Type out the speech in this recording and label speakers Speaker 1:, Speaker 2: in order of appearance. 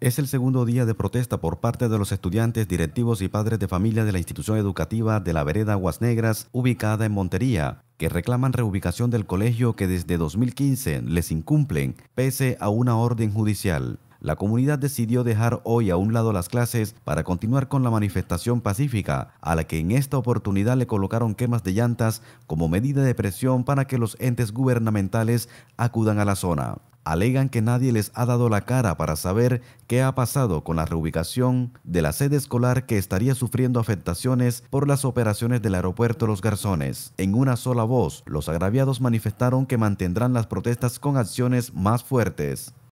Speaker 1: Es el segundo día de protesta por parte de los estudiantes, directivos y padres de familia de la institución educativa de la vereda Aguas Negras, ubicada en Montería, que reclaman reubicación del colegio que desde 2015 les incumplen, pese a una orden judicial. La comunidad decidió dejar hoy a un lado las clases para continuar con la manifestación pacífica, a la que en esta oportunidad le colocaron quemas de llantas como medida de presión para que los entes gubernamentales acudan a la zona alegan que nadie les ha dado la cara para saber qué ha pasado con la reubicación de la sede escolar que estaría sufriendo afectaciones por las operaciones del aeropuerto Los Garzones. En una sola voz, los agraviados manifestaron que mantendrán las protestas con acciones más fuertes.